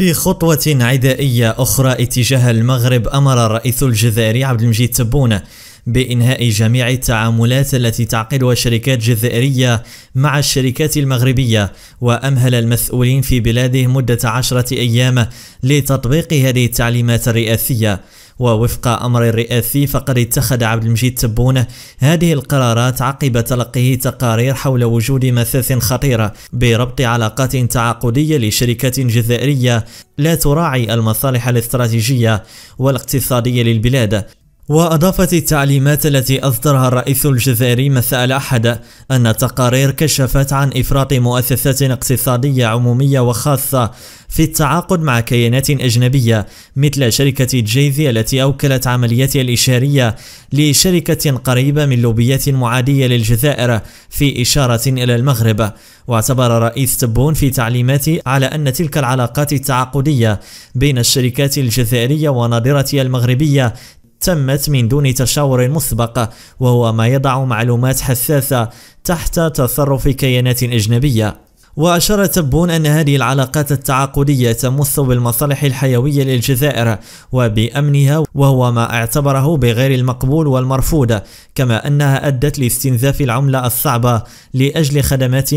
في خطوة عدائية أخرى اتجاه المغرب أمر الرئيس الجزائري عبد المجيد تبونة بإنهاء جميع التعاملات التي تعقدها شركات جزائرية مع الشركات المغربية وأمهل المسؤولين في بلاده مدة عشرة أيام لتطبيق هذه التعليمات الرئاسية ووفق أمر رئاسي فقد اتخذ عبد المجيد تبون هذه القرارات عقب تلقيه تقارير حول وجود مساس خطيرة بربط علاقات تعاقدية لشركات جزائرية لا تراعي المصالح الاستراتيجية والاقتصادية للبلاد وأضافت التعليمات التي أصدرها الرئيس الجزائري مساء الأحد أن تقارير كشفت عن إفراط مؤسسات اقتصادية عمومية وخاصة في التعاقد مع كيانات أجنبية مثل شركة جيزي التي أوكلت عملياتها الإشارية لشركة قريبة من لوبيات معادية للجزائر في إشارة إلى المغرب واعتبر رئيس تبون في تعليماته على أن تلك العلاقات التعاقدية بين الشركات الجزائرية وناظرتها المغربية تمت من دون تشاور مسبق وهو ما يضع معلومات حساسة تحت تصرف كيانات أجنبية وأشار تبون أن هذه العلاقات التعاقدية تمس بالمصالح الحيوية للجزائر وبأمنها وهو ما اعتبره بغير المقبول والمرفوض كما أنها أدت لاستنزاف العملة الصعبة لأجل خدمات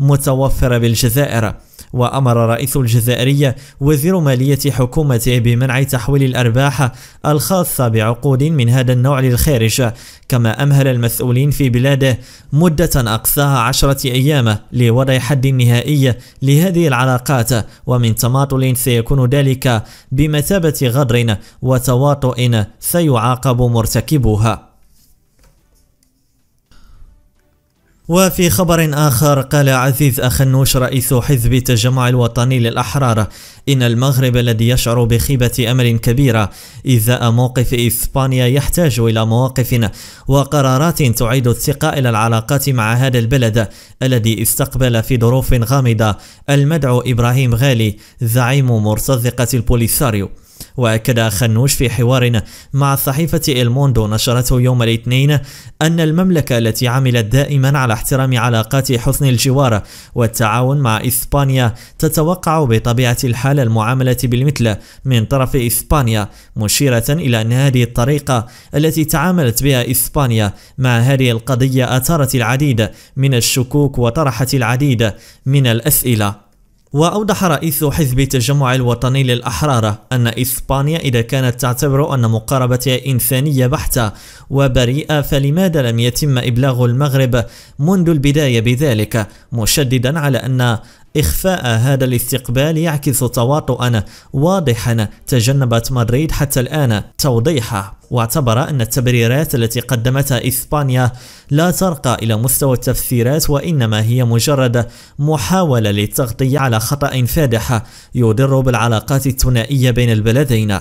متوفرة بالجزائر وأمر رئيس الجزائرية وزير مالية حكومته بمنع تحويل الأرباح الخاصة بعقود من هذا النوع للخارج كما أمهل المسؤولين في بلاده مدة أقصاها عشرة أيام لوضع حد نهائي لهذه العلاقات ومن تماطل سيكون ذلك بمثابة غدر وتواطؤ سيعاقب مرتكبوها وفي خبر آخر قال عزيز أخنوش رئيس حزب التجمع الوطني للأحرار إن المغرب الذي يشعر بخيبة أمل كبيرة إزاء موقف إسبانيا يحتاج إلى مواقف وقرارات تعيد الثقة إلى العلاقات مع هذا البلد الذي استقبل في ظروف غامضة المدعو إبراهيم غالي زعيم مرتزقة البوليساريو وأكد خنوش في حوار مع صحيفة إلموندو نشرته يوم الاثنين أن المملكة التي عملت دائما على احترام علاقات حسن الجوار والتعاون مع إسبانيا تتوقع بطبيعة الحال المعاملة بالمثل من طرف إسبانيا مشيرة إلى أن هذه الطريقة التي تعاملت بها إسبانيا مع هذه القضية أثارت العديد من الشكوك وطرحت العديد من الأسئلة وأوضح رئيس حزب التجمع الوطني للأحرار أن إسبانيا إذا كانت تعتبر أن مقاربتها إنسانية بحتة وبريئة فلماذا لم يتم إبلاغ المغرب منذ البداية بذلك مشددا على أن إخفاء هذا الاستقبال يعكس تواطؤا واضحا تجنبت مدريد حتى الآن توضيحه واعتبر أن التبريرات التي قدمتها إسبانيا لا ترقى إلى مستوى التفسيرات وإنما هي مجرد محاولة للتغطية على خطأ فادح يضر بالعلاقات الثنائية بين البلدين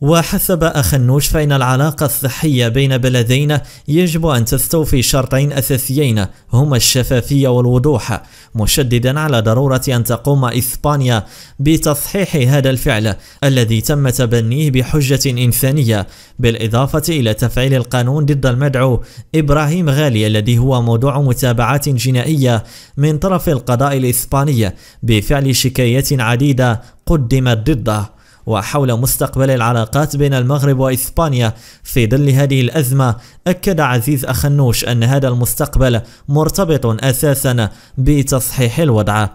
وحسب أخنوش فإن العلاقة الصحية بين بلدين يجب أن تستوفي شرطين أساسيين هما الشفافية والوضوح مشددا على ضرورة أن تقوم إسبانيا بتصحيح هذا الفعل الذي تم تبنيه بحجة إنسانية بالإضافة إلى تفعيل القانون ضد المدعو إبراهيم غالي الذي هو موضوع متابعات جنائية من طرف القضاء الإسباني بفعل شكايات عديدة قدمت ضده وحول مستقبل العلاقات بين المغرب وإسبانيا في ظل هذه الأزمة أكد عزيز أخنوش أن هذا المستقبل مرتبط أساسا بتصحيح الوضع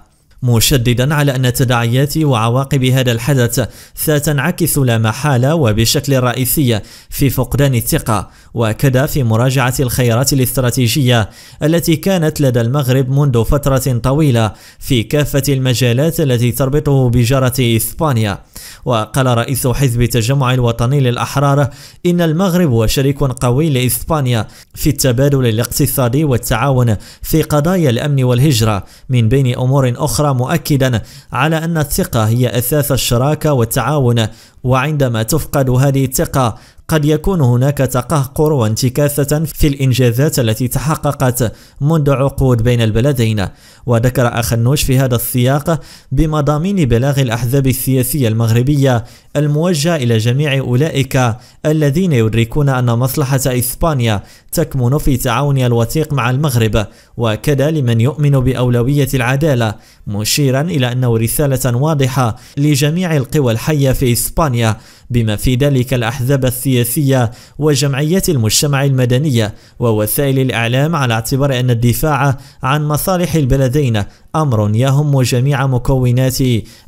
مشددا على أن تداعيات وعواقب هذا الحدث ستنعكس لا محالة وبشكل رئيسي في فقدان الثقة وكذا في مراجعة الخيارات الاستراتيجية التي كانت لدى المغرب منذ فترة طويلة في كافة المجالات التي تربطه بجارة إسبانيا وقال رئيس حزب التجمع الوطني للأحرار إن المغرب هو شريك قوي لإسبانيا في التبادل الاقتصادي والتعاون في قضايا الأمن والهجرة من بين أمور أخرى مؤكدا على أن الثقة هي أساس الشراكة والتعاون وعندما تفقد هذه الثقة قد يكون هناك تقهقر وانتكاسة في الإنجازات التي تحققت منذ عقود بين البلدين وذكر أخ النوش في هذا السياق بمضامين بلاغ الأحزاب السياسية المغربية الموجه إلى جميع أولئك الذين يدركون أن مصلحة إسبانيا تكمن في تعاونها الوثيق مع المغرب وكذا لمن يؤمن بأولوية العدالة مشيرا إلى أنه رسالة واضحة لجميع القوى الحية في إسبانيا بما في ذلك الأحزاب السياسية وجمعيات المجتمع المدنية ووسائل الإعلام على اعتبار أن الدفاع عن مصالح البلدين أمر يهم جميع مكونات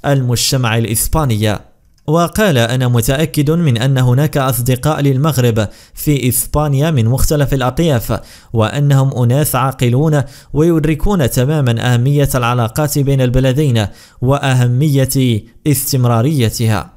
المجتمع الإسبانية وقال أنا متأكد من أن هناك أصدقاء للمغرب في إسبانيا من مختلف الأطياف وأنهم أناس عاقلون ويدركون تماما أهمية العلاقات بين البلدين وأهمية استمراريتها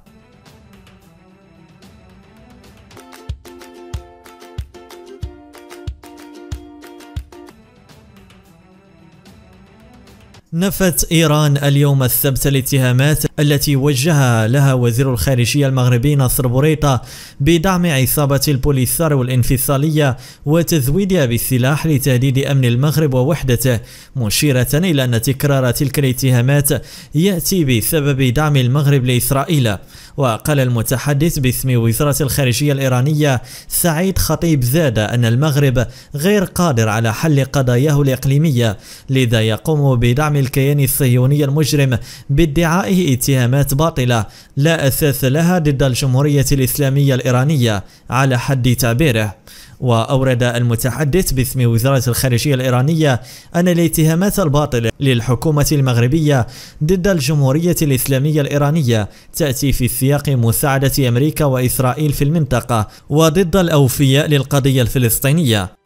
نفت إيران اليوم الثبت الاتهامات التي وجهها لها وزير الخارجية المغربي ناصر بوريطة بدعم عصابة البوليساريو الانفصالية وتزويدها بالسلاح لتهديد أمن المغرب ووحدته مشيرة إلى أن تكرار تلك الاتهامات يأتي بسبب دعم المغرب لإسرائيل وقال المتحدث باسم وزارة الخارجية الإيرانية سعيد خطيب زاد أن المغرب غير قادر على حل قضاياه الإقليمية لذا يقوم بدعم الكيان الصهيوني المجرم بادعائه اتهامات باطلة لا أساس لها ضد الجمهورية الإسلامية الإيرانية على حد تعبيره وأورد المتحدث باسم وزارة الخارجية الإيرانية أن الاتهامات الباطلة للحكومة المغربية ضد الجمهورية الإسلامية الإيرانية تأتي في سياق مساعدة أمريكا وإسرائيل في المنطقة وضد الأوفياء للقضية الفلسطينية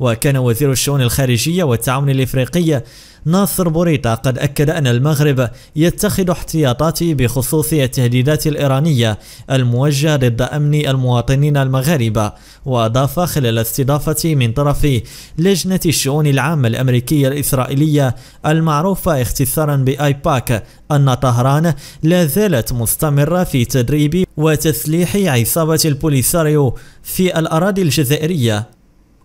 وكان وزير الشؤون الخارجية والتعاون الإفريقي ناصر بوريطة قد أكد أن المغرب يتخذ احتياطاته بخصوص التهديدات الإيرانية الموجهة ضد أمن المواطنين المغاربة وأضاف خلال استضافة من طرف لجنة الشؤون العامة الأمريكية الإسرائيلية المعروفة اختصارا بآيباك أن طهران لا زالت مستمرة في تدريب وتسليح عصابة البوليساريو في الأراضي الجزائرية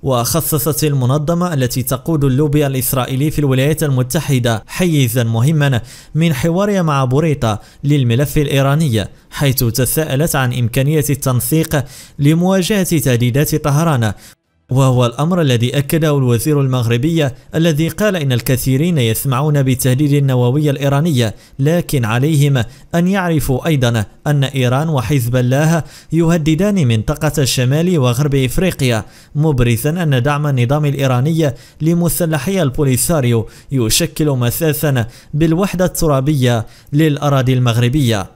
وخصصت المنظمة التي تقود اللوبي الإسرائيلي في الولايات المتحدة حيزا مهما من حوارها مع بوريطة للملف الإيراني حيث تساءلت عن إمكانية التنسيق لمواجهة تهديدات طهران وهو الأمر الذي أكده الوزير المغربي الذي قال إن الكثيرين يسمعون بتهديد النووي الإيراني لكن عليهم أن يعرفوا أيضا أن إيران وحزب الله يهددان منطقة الشمال وغرب إفريقيا مبرزا أن دعم النظام الإيراني لمسلحي البوليساريو يشكل مساسا بالوحدة الترابية للأراضي المغربية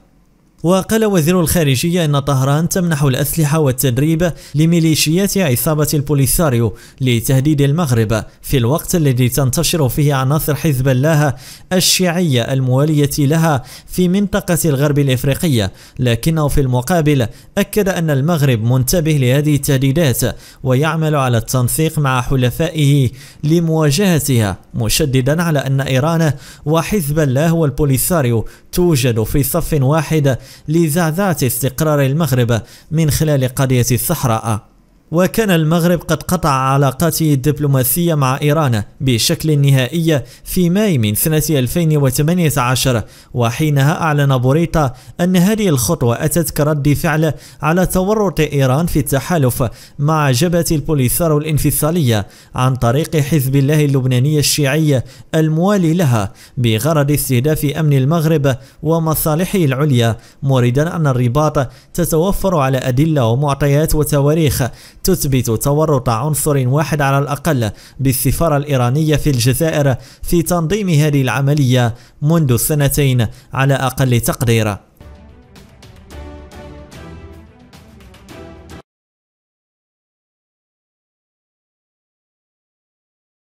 وقال وزير الخارجية أن طهران تمنح الأسلحة والتدريب لميليشيات عصابة البوليساريو لتهديد المغرب في الوقت الذي تنتشر فيه عناصر حزب الله الشيعية الموالية لها في منطقة الغرب الإفريقية لكنه في المقابل أكد أن المغرب منتبه لهذه التهديدات ويعمل على التنسيق مع حلفائه لمواجهتها مشددا على أن إيران وحزب الله والبوليساريو توجد في صف واحد لذاذات استقرار المغرب من خلال قضية الصحراء وكان المغرب قد قطع علاقاته الدبلوماسية مع إيران بشكل نهائي في ماي من سنة 2018 وحينها أعلن بوريطة أن هذه الخطوة أتت كرد فعل على تورط إيران في التحالف مع جبهة البوليساريو الانفصالية عن طريق حزب الله اللبناني الشيعي الموالي لها بغرض استهداف أمن المغرب ومصالحه العليا موردا أن الرباط تتوفر على أدلة ومعطيات وتواريخ تثبت تورط عنصر واحد على الأقل بالسفارة الإيرانية في الجزائر في تنظيم هذه العملية منذ سنتين على أقل تقدير